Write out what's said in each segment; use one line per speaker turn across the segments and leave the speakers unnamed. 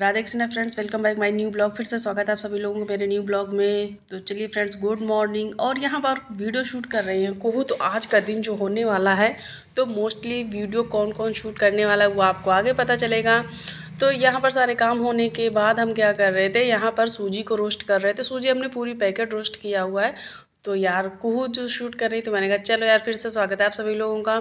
Radhe Krishna friends welcome back my new blog फिर से स्वागत है आप सभी लोगों को मेरे न्यू ब्लॉग में तो चलिए फ्रेंड्स गुड मॉर्निंग और यहाँ पर वीडियो शूट कर रहे हैं को तो आज का दिन जो होने वाला है तो मोस्टली वीडियो कौन कौन शूट करने वाला है वो आपको आगे पता चलेगा तो यहाँ पर सारे काम होने के बाद हम क्या कर रहे थे यहाँ पर सूजी को रोस्ट कर रहे थे सूजी हमने पूरी पैकेट रोस्ट किया हुआ है तो यार कुहू जो शूट कर रही थी मैंने कहा चलो यार फिर से स्वागत है आप सभी लोगों का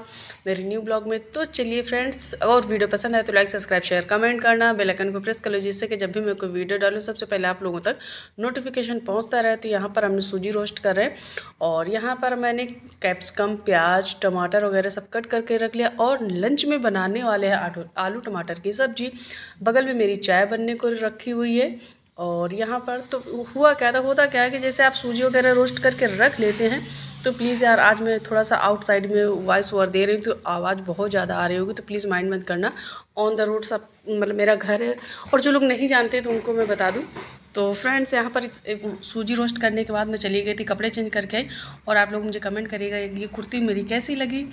मेरे न्यू ब्लॉग में तो चलिए फ्रेंड्स अगर वीडियो पसंद आए तो लाइक सब्सक्राइब शेयर कमेंट करना बेल आइकन को प्रेस कर लो जिससे कि जब भी मैं कोई वीडियो डालूँ सबसे पहले आप लोगों तक नोटिफिकेशन पहुँचता रहे तो यहाँ पर हमने सूजी रोस्ट कर रहे हैं और यहाँ पर मैंने कैप्सिकम प्याज टमाटर वगैरह सब कट करके रख लिया और लंच में बनाने वाले हैं आलू टमाटर की सब्जी बगल में मेरी चाय बनने को रखी हुई है और यहाँ पर तो हुआ क्या था होता क्या है कि जैसे आप सूजी वगैरह रोस्ट करके रख लेते हैं तो प्लीज़ यार आज मैं थोड़ा सा आउटसाइड में वॉइस ओवर दे रही हूँ तो आवाज़ बहुत ज़्यादा आ रही होगी तो प्लीज़ माइंड मत करना ऑन द रोड सब मतलब मेरा घर है और जो लोग नहीं जानते तो उनको मैं बता दूँ तो फ्रेंड्स यहाँ पर सूजी रोस्ट करने के बाद मैं चली गई थी कपड़े चेंज करके और आप लोग मुझे कमेंट करिएगा ये कुर्ती मेरी कैसी लगी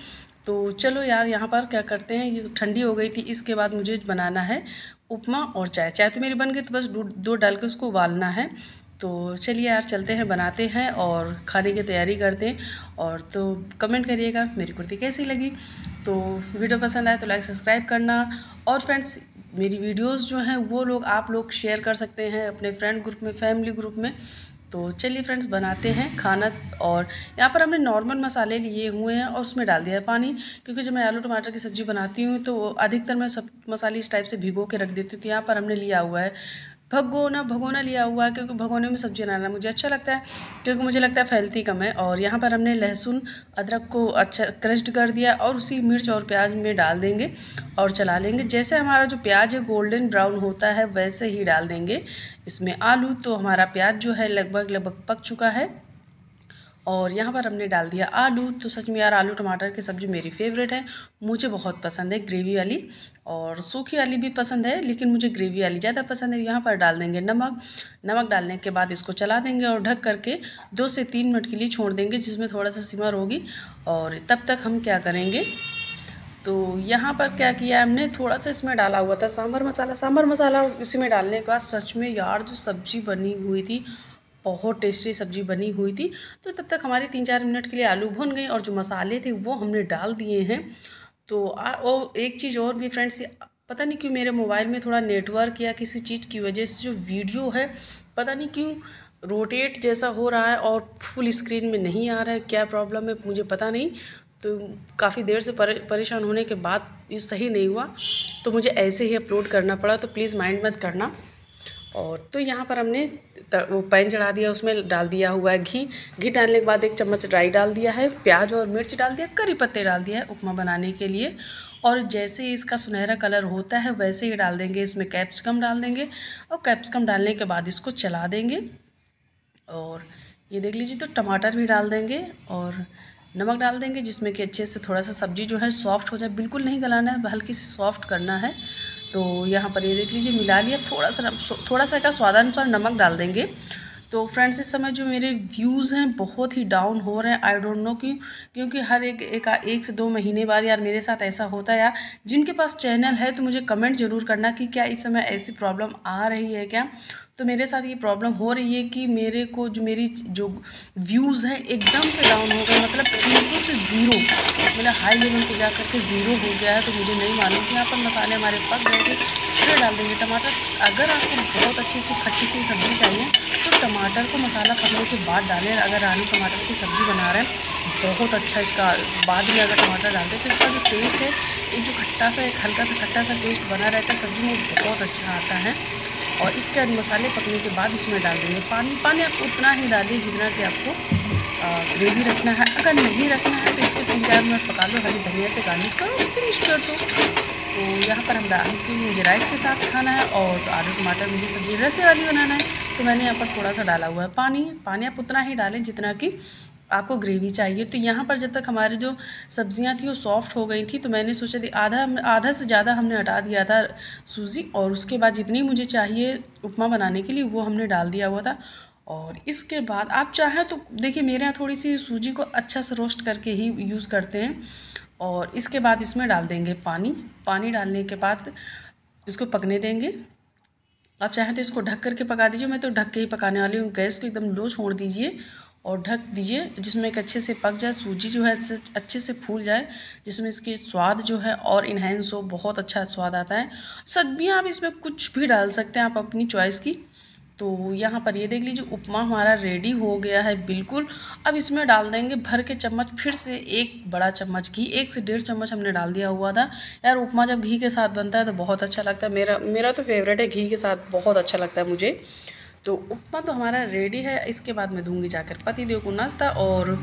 तो चलो यार यहाँ पर क्या करते हैं ये तो ठंडी हो गई थी इसके बाद मुझे बनाना है उपमा और चाय चाय तो मेरी बन गई तो बस दो डाल के उसको उबालना है तो चलिए यार चलते हैं बनाते हैं और खाने की तैयारी करते हैं और तो कमेंट करिएगा मेरी कुर्ती कैसी लगी तो वीडियो पसंद आए तो लाइक सब्सक्राइब करना और फ्रेंड्स मेरी वीडियोस जो हैं वो लोग आप लोग शेयर कर सकते हैं अपने फ्रेंड ग्रुप में फैमिली ग्रुप में तो चलिए फ्रेंड्स बनाते हैं खाना और यहाँ पर हमने नॉर्मल मसाले लिए हुए हैं और उसमें डाल दिया है पानी क्योंकि जब मैं आलू टमाटर की सब्ज़ी बनाती हूँ तो अधिकतर मैं सब मसाले इस टाइप से भिगो के रख देती हूँ तो यहाँ पर हमने लिया हुआ है भगोना भगोना लिया हुआ है क्योंकि भगोने में सब्जी बनाना मुझे अच्छा लगता है क्योंकि मुझे लगता है फैलती कम है और यहाँ पर हमने लहसुन अदरक को अच्छा क्रश्ड कर दिया और उसी मिर्च और प्याज में डाल देंगे और चला लेंगे जैसे हमारा जो प्याज है गोल्डन ब्राउन होता है वैसे ही डाल देंगे इसमें आलू तो हमारा प्याज जो है लगभग लगभग पक चुका है और यहाँ पर हमने डाल दिया आलू तो सच में यार आलू टमाटर की सब्ज़ी मेरी फेवरेट है मुझे बहुत पसंद है ग्रेवी वाली और सूखी वाली भी पसंद है लेकिन मुझे ग्रेवी वाली ज़्यादा पसंद है यहाँ पर डाल देंगे नमक नमक डालने के बाद इसको चला देंगे और ढक करके दो से तीन मिनट के लिए छोड़ देंगे जिसमें थोड़ा सा सिमर होगी और तब तक हम क्या करेंगे तो यहाँ पर क्या किया हमने थोड़ा सा इसमें डाला हुआ था सांभर मसाला सांभर मसाला इसी में डालने के बाद सच में यार जो सब्ज़ी बनी हुई थी बहुत टेस्टी सब्जी बनी हुई थी तो तब तक हमारे तीन चार मिनट के लिए आलू भुन गए और जो मसाले थे वो हमने डाल दिए हैं तो आ, ओ, एक चीज़ और भी फ्रेंड्स पता नहीं क्यों मेरे मोबाइल में थोड़ा नेटवर्क या किसी चीज़ की वजह से जो वीडियो है पता नहीं क्यों रोटेट जैसा हो रहा है और फुल स्क्रीन में नहीं आ रहा है क्या प्रॉब्लम है मुझे पता नहीं तो काफ़ी देर से परे, परेशान होने के बाद ये सही नहीं हुआ तो मुझे ऐसे ही अपलोड करना पड़ा तो प्लीज़ माइंड मत करना और तो यहाँ पर हमने वो पैन चढ़ा दिया उसमें डाल दिया हुआ है घी घी डालने के बाद एक चम्मच राई डाल दिया है प्याज और मिर्च डाल दिया करी पत्ते डाल दिया है उपमा बनाने के लिए और जैसे इसका सुनहरा कलर होता है वैसे ही डाल देंगे इसमें कैप्सिकम डाल देंगे और कैप्सिकम डालने के बाद इसको चला देंगे और ये देख लीजिए तो टमाटर भी डाल देंगे और नमक डाल देंगे जिसमें कि अच्छे से थोड़ा सा सब्ज़ी जो है सॉफ्ट हो जाए बिल्कुल नहीं गलाना है हल्की सी सॉफ्ट करना है तो यहाँ पर ये देख लीजिए मिला लिया थोड़ा सा थोड़ा सा क्या स्वादानुसार नमक डाल देंगे तो फ्रेंड्स इस समय जो मेरे व्यूज़ हैं बहुत ही डाउन हो रहे हैं आई डोंट नो क्यों क्योंकि हर एक एक, एक से दो महीने बाद यार मेरे साथ ऐसा होता है यार जिनके पास चैनल है तो मुझे कमेंट ज़रूर करना कि क्या इस समय ऐसी प्रॉब्लम आ रही है क्या तो मेरे साथ ये प्रॉब्लम हो रही है कि मेरे को जो मेरी जो व्यूज़ हैं एकदम से डाउन हो गए मतलब बिल्कुल से ज़ीरो मतलब हाई लेवल पे जा करके ज़ीरो हो गया है तो मुझे नहीं मालूम कि यहाँ पर मसाले हमारे पक गए थे फिर डाल देंगे टमाटर अगर आपको बहुत अच्छी सी खट्टी सी सब्ज़ी चाहिए तो टमाटर को मसाला करने के बाद डालें अगर रानी टमाटर की सब्ज़ी बना रहे हैं बहुत अच्छा इसका बाद में अगर टमाटर डालते हैं तो इसका जो टेस्ट है एक जो खट्टा सा एक हल्का सा खट्टा सा टेस्ट बना रहता है सब्ज़ी में बहुत अच्छा आता है और इसके मसाले पकने के बाद इसमें डाल देंगे पानी पानी आप उतना ही डालिए जितना कि आपको ग्रेवी रखना है अगर नहीं रखना है तो इसको तीन चार मिनट पका लो हरी धनिया से गार्निश करो फिनिश कर दो तो यहाँ पर हम डाल कि मुझे राइस के साथ खाना है और तो आलू टमाटर मुझे सब्ज़ी रसे वाली बनाना है तो मैंने यहाँ पर थोड़ा सा डाला हुआ है पानी पानी आप उतना ही डालें जितना कि आपको ग्रेवी चाहिए तो यहाँ पर जब तक हमारी जो सब्जियाँ थी वो सॉफ्ट हो गई थी तो मैंने सोचा थी आधा आधा से ज़्यादा हमने हटा दिया था सूजी और उसके बाद जितनी मुझे चाहिए उपमा बनाने के लिए वो हमने डाल दिया हुआ था और इसके बाद आप चाहें तो देखिए मेरे यहाँ थोड़ी सी सूजी को अच्छा से रोस्ट करके ही यूज़ करते हैं और इसके बाद इसमें डाल देंगे पानी पानी डालने के बाद इसको पकने देंगे आप चाहें तो इसको ढक करके पका दीजिए मैं तो ढक के ही पकाने वाली हूँ गैस को एकदम लो छोड़ दीजिए और ढक दीजिए जिसमें एक अच्छे से पक जाए सूजी जो है अच्छे से फूल जाए जिसमें इसके स्वाद जो है और इन्हेंस हो बहुत अच्छा स्वाद आता है सब्जियाँ आप इसमें कुछ भी डाल सकते हैं आप अपनी चॉइस की तो यहाँ पर ये देख लीजिए उपमा हमारा रेडी हो गया है बिल्कुल अब इसमें डाल देंगे भर के चम्मच फिर से एक बड़ा चम्मच घी एक से डेढ़ चम्मच हमने डाल दिया हुआ था यार उपमा जब घी के साथ बनता है तो बहुत अच्छा लगता है मेरा मेरा तो फेवरेट है घी के साथ बहुत अच्छा लगता है मुझे तो उपमा तो हमारा रेडी है इसके बाद मैं दूंगी जाकर देव को नाश्ता और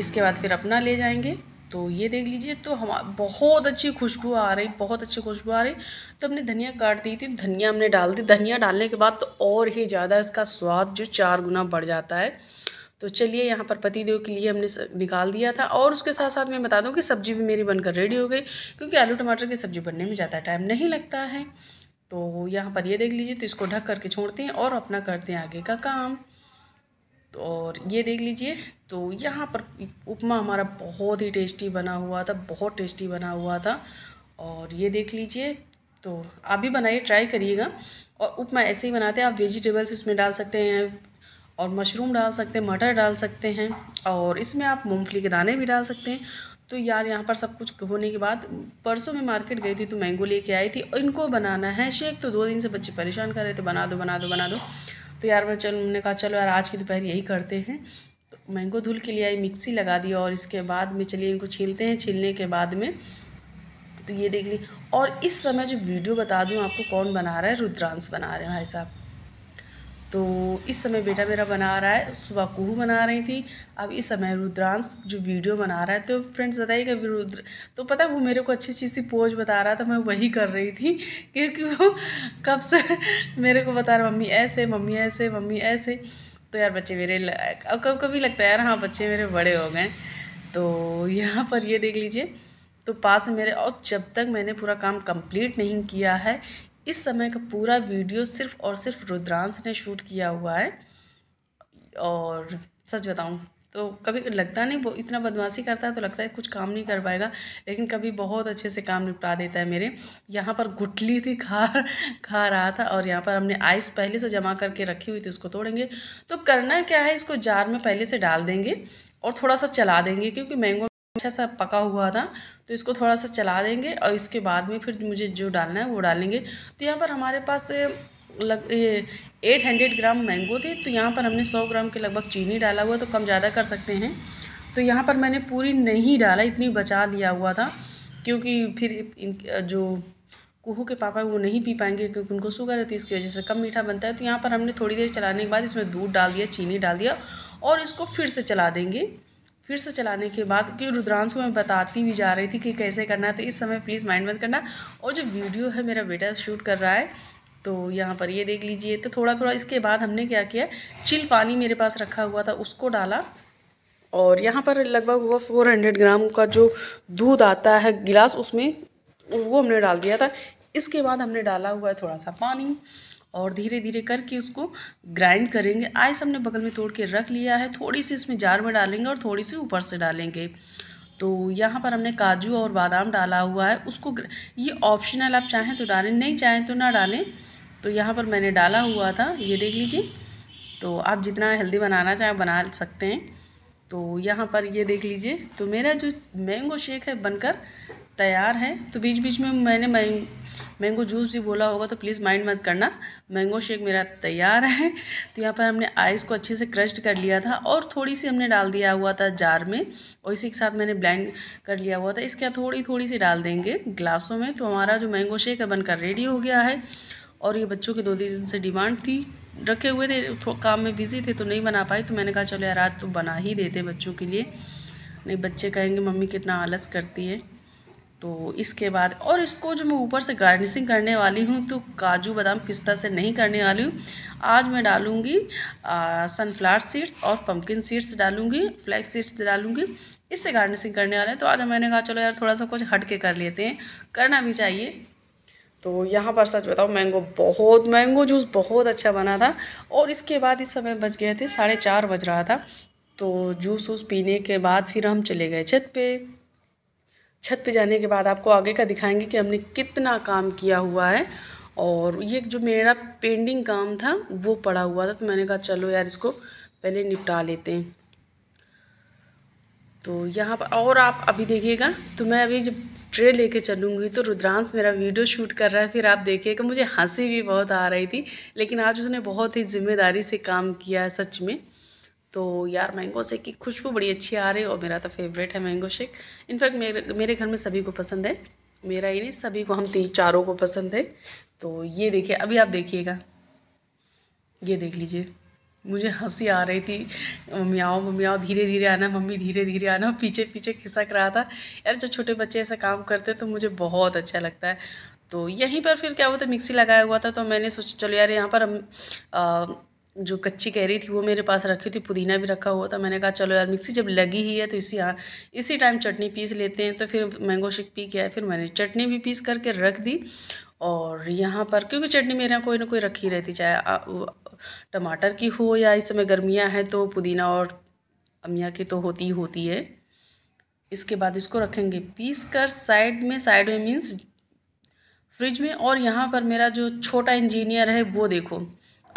इसके बाद फिर अपना ले जाएंगे तो ये देख लीजिए तो हम बहुत अच्छी खुशबू आ रही बहुत अच्छी खुशबू आ रही तो हमने धनिया काट दी थी धनिया हमने डाल दी धनिया डालने के बाद तो और ही ज़्यादा इसका स्वाद जो चार गुना बढ़ जाता है तो चलिए यहाँ पर पतिदेव के लिए हमने निकाल दिया था और उसके साथ साथ मैं बता दूँ कि सब्ज़ी भी मेरी बनकर रेडी हो गई क्योंकि आलू टमाटर की सब्ज़ी बनने में ज़्यादा टाइम नहीं लगता है तो यहाँ पर ये देख लीजिए तो इसको ढक करके छोड़ते हैं और अपना करते हैं आगे का काम तो और ये देख लीजिए तो यहाँ पर उपमा हमारा बहुत ही टेस्टी बना हुआ था बहुत टेस्टी बना हुआ था और ये देख लीजिए तो आप भी बनाइए ट्राई करिएगा और उपमा ऐसे ही बनाते हैं आप वेजिटेबल्स इसमें डाल सकते हैं और मशरूम डाल सकते हैं मटर डाल सकते हैं और इसमें आप मूँगफली के दाने भी डाल सकते हैं तो यार यहाँ पर सब कुछ होने के बाद परसों में मार्केट गई थी तो मैंगो लेके आई थी और इनको बनाना है शेक तो दो दिन से बच्चे परेशान कर रहे थे बना दो बना दो बना दो तो यार मैं चलो उन्होंने कहा चलो यार आज की दोपहर यही करते हैं तो मैंगो धुल के लिए आई मिक्सी लगा दिया और इसके बाद में चलिए इनको छीलते हैं छीलने के बाद में तो ये देख ली और इस समय जो वीडियो बता दूँ आपको कौन बना रहा है रुद्रांश बना रहे हैं भाई साहब तो इस समय बेटा मेरा बना रहा है सुबह कुहू बना रही थी अब इस समय रुद्रांश जो वीडियो बना रहा है तो फ्रेंड्स बताइए कभी रुद्र तो पता है वो मेरे को अच्छी अच्छी सी पोज बता रहा था मैं वही कर रही थी क्योंकि वो कब से मेरे को बता रहा मम्मी ऐसे मम्मी ऐसे मम्मी ऐसे तो यार बच्चे मेरे अब कब कभी लगता है यार हाँ बच्चे मेरे बड़े हो गए तो यहाँ पर ये देख लीजिए तो पास मेरे और जब तक मैंने पूरा काम कंप्लीट नहीं किया है इस समय का पूरा वीडियो सिर्फ और सिर्फ रुद्रांश ने शूट किया हुआ है और सच बताऊँ तो कभी लगता नहीं वो इतना बदमाशी करता है तो लगता है कुछ काम नहीं कर पाएगा लेकिन कभी बहुत अच्छे से काम निपटा देता है मेरे यहाँ पर गुटली थी खा खा रहा था और यहाँ पर हमने आइस पहले से जमा करके रखी हुई थी उसको तोड़ेंगे तो करना क्या है इसको जार में पहले से डाल देंगे और थोड़ा सा चला देंगे क्योंकि मैंगो अच्छा सा पका हुआ था तो इसको थोड़ा सा चला देंगे और इसके बाद में फिर मुझे जो डालना है वो डालेंगे तो यहाँ पर हमारे पास लग ये एट हंड्रेड ग्राम मैंगो थे तो यहाँ पर हमने सौ ग्राम के लगभग चीनी डाला हुआ तो कम ज़्यादा कर सकते हैं तो यहाँ पर मैंने पूरी नहीं डाला इतनी बचा लिया हुआ था क्योंकि फिर जो कुहू के पापा वो नहीं पी पाएंगे क्योंकि उनको शुगर है तो इसकी वजह से कम मीठा बनता है तो यहाँ पर हमने थोड़ी देर चलाने के बाद इसमें दूध डाल दिया चीनी डाल दिया और इसको फिर से चला देंगे फिर से चलाने के बाद कि रुद्रांश को मैं बताती भी जा रही थी कि कैसे करना है तो इस समय प्लीज़ माइंड मत करना और जो वीडियो है मेरा बेटा शूट कर रहा है तो यहाँ पर ये देख लीजिए तो थोड़ा थोड़ा इसके बाद हमने क्या किया चिल पानी मेरे पास रखा हुआ था उसको डाला और यहाँ पर लगभग हुआ फोर हंड्रेड ग्राम का जो दूध आता है गिलास उसमें वो हमने डाल दिया था इसके बाद हमने डाला हुआ है थोड़ा सा पानी और धीरे धीरे करके उसको ग्राइंड करेंगे आइस हमने बगल में तोड़ के रख लिया है थोड़ी सी इसमें जार में डालेंगे और थोड़ी सी ऊपर से डालेंगे तो यहाँ पर हमने काजू और बादाम डाला हुआ है उसको ये ऑप्शनल आप चाहें तो डालें नहीं चाहें तो ना डालें तो यहाँ पर मैंने डाला हुआ था ये देख लीजिए तो आप जितना हेल्दी बनाना चाहें बना सकते हैं तो यहाँ पर ये देख लीजिए तो मेरा जो मैंगो शेक है बनकर तैयार है तो बीच बीच में मैंने मैंगो जूस भी बोला होगा तो प्लीज़ माइंड मत करना मैंगो शेक मेरा तैयार है तो यहाँ पर हमने आइस को अच्छे से क्रश्ड कर लिया था और थोड़ी सी हमने डाल दिया हुआ था जार में और इसी के साथ मैंने ब्लेंड कर लिया हुआ था इसके थोड़ी थोड़ी सी डाल देंगे ग्लासों में तो हमारा जो मैंगो शेक है बनकर रेडी हो गया है और ये बच्चों की दो दिन से डिमांड थी रखे हुए थे काम में बिज़ी थे तो नहीं बना पाए तो मैंने कहा चलो यार आज तो बना ही देते बच्चों के लिए नहीं बच्चे कहेंगे मम्मी कितना आलस करती है तो इसके बाद और इसको जो मैं ऊपर से गार्निशिंग करने वाली हूँ तो काजू बादाम पिस्ता से नहीं करने वाली हूँ आज मैं डालूँगी सनफ्लावर सीड्स और पम्पकिन सीड्स डालूँगी फ्लैक्स सीड्स डालूँगी इससे गार्निशिंग करने वाले हैं तो आज मैंने कहा चलो यार थोड़ा सा कुछ हट के कर लेते हैं करना भी चाहिए तो यहाँ पर सच बताओ मैंगो बहुत मैंगो जूस बहुत अच्छा बना था और इसके बाद इस समय बज गए थे साढ़े चार बज रहा था तो जूस वूस पीने के बाद फिर हम चले गए छत पे छत पे जाने के बाद आपको आगे का दिखाएंगे कि हमने कितना काम किया हुआ है और ये जो मेरा पेंडिंग काम था वो पड़ा हुआ था तो मैंने कहा चलो यार इसको पहले निपटा लेते हैं तो यहाँ पर और आप अभी देखिएगा तो मैं अभी जब ट्रे लेके चलूँगी तो रुद्रांश मेरा वीडियो शूट कर रहा है फिर आप देखिएगा मुझे हंसी भी बहुत आ रही थी लेकिन आज उसने बहुत ही जिम्मेदारी से काम किया है सच में तो यार मैंगो शेक की खुशबू बड़ी अच्छी आ रही है और मेरा तो फेवरेट है मैंगो शेक इनफैक्ट मेरे मेरे घर में सभी को पसंद है मेरा ही नहीं सभी को हम तीन चारों को पसंद है तो ये देखिए अभी आप देखिएगा ये देख लीजिए मुझे हंसी आ रही थी मम्मी आओ मम्मी आओ धीरे धीरे आना मम्मी धीरे धीरे आना पीछे पीछे खिसक रहा था यार जब छोटे बच्चे ऐसा काम करते तो मुझे बहुत अच्छा लगता है तो यहीं पर फिर क्या हुआ था मिक्सी लगाया हुआ था तो मैंने सोचा चलो यार यहाँ पर हम जो कच्ची कह रही थी वो मेरे पास रखी थी पुदीना भी रखा हुआ था मैंने कहा चलो यार मिक्सी जब लगी ही है तो इसी हाँ इसी टाइम चटनी पीस लेते हैं तो फिर मैंगो शेक पी किया फिर मैंने चटनी भी पीस करके रख दी और यहाँ पर क्योंकि चटनी मेरे यहाँ कोई ना कोई रखी रहती चाहे टमाटर की हो या इस समय गर्मियाँ हैं तो पुदीना और अमिया की तो होती ही होती है इसके बाद इसको रखेंगे पीस कर साइड में साइड में मीन्स फ्रिज में और यहाँ पर मेरा जो छोटा इंजीनियर है वो देखो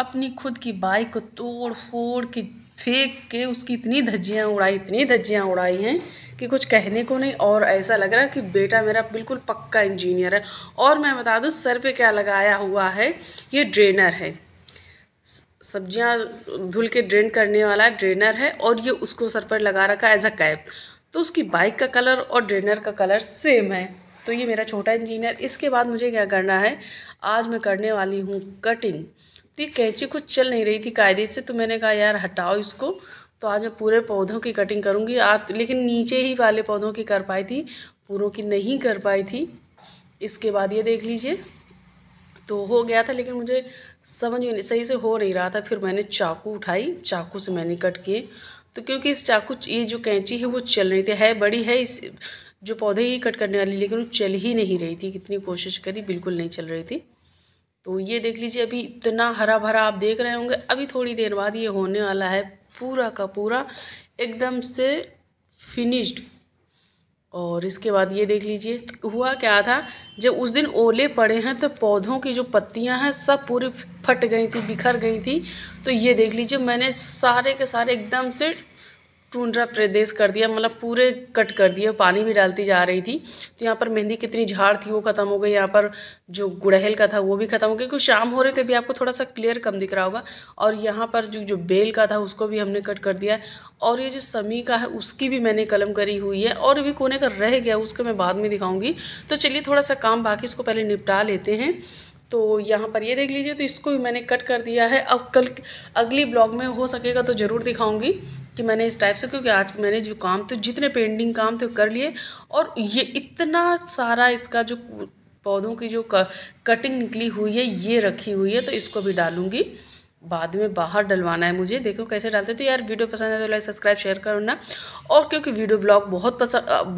अपनी खुद की बाइक को तोड़ फोड़ के फेंक के उसकी इतनी धज्जियाँ उड़ाई इतनी धज्जियाँ उड़ाई हैं कि कुछ कहने को नहीं और ऐसा लग रहा है कि बेटा मेरा बिल्कुल पक्का इंजीनियर है और मैं बता दूँ सर पे क्या लगाया हुआ है ये ड्रेनर है सब्जियाँ धुल के ड्रेन करने वाला ड्रेनर है और ये उसको सर पर लगा रखा एज अ कैप तो उसकी बाइक का कलर और ड्रेनर का कलर सेम है तो ये मेरा छोटा इंजीनियर इसके बाद मुझे क्या करना है आज मैं करने वाली हूँ कटिंग तो ये कैंची कुछ चल नहीं रही थी कायदे से तो मैंने कहा यार हटाओ इसको तो आज मैं पूरे पौधों की कटिंग करूँगी आज लेकिन नीचे ही वाले पौधों की कर पाई थी पूरों की नहीं कर पाई थी इसके बाद ये देख लीजिए तो हो गया था लेकिन मुझे समझ में सही से हो नहीं रहा था फिर मैंने चाकू उठाई चाकू से मैंने कट किए तो क्योंकि इस चाकू ये जो कैंची है वो चल रही थी है बड़ी है इस जो पौधे ही कट करने वाली लेकिन वो चल ही नहीं रही थी कितनी कोशिश करी बिल्कुल नहीं चल रही थी तो ये देख लीजिए अभी इतना हरा भरा आप देख रहे होंगे अभी थोड़ी देर बाद ये होने वाला है पूरा का पूरा एकदम से फिनिश्ड और इसके बाद ये देख लीजिए तो हुआ क्या था जब उस दिन ओले पड़े हैं तो पौधों की जो पत्तियां हैं सब पूरी फट गई थी बिखर गई थी तो ये देख लीजिए मैंने सारे के सारे एकदम से टूंड्रा प्रदेश कर दिया मतलब पूरे कट कर दिए पानी भी डालती जा रही थी तो यहाँ पर मेहंदी कितनी झाड़ थी वो ख़त्म हो गई यहाँ पर जो गुड़हल का था वो भी ख़त्म हो गया क्योंकि शाम हो रही थी भी आपको थोड़ा सा क्लियर कम दिख रहा होगा और यहाँ पर जो जो बेल का था उसको भी हमने कट कर दिया है और ये जो समी का है उसकी भी मैंने कलम करी हुई है और भी कोने का रह गया उसको मैं बाद में दिखाऊँगी तो चलिए थोड़ा सा काम बाकी उसको पहले निपटा लेते हैं तो यहाँ पर ये देख लीजिए तो इसको भी मैंने कट कर दिया है अब कल अगली ब्लॉग में हो सकेगा तो ज़रूर दिखाऊंगी कि मैंने इस टाइप से क्योंकि आज मैंने जो काम थे जितने पेंडिंग काम थे कर लिए और ये इतना सारा इसका जो पौधों की जो कटिंग निकली हुई है ये रखी हुई है तो इसको भी डालूँगी बाद में बाहर डलवाना है मुझे देखो कैसे डालते तो यार वीडियो पसंद है तो लाइक सब्सक्राइब शेयर करना और क्योंकि वीडियो ब्लॉग बहुत पसंद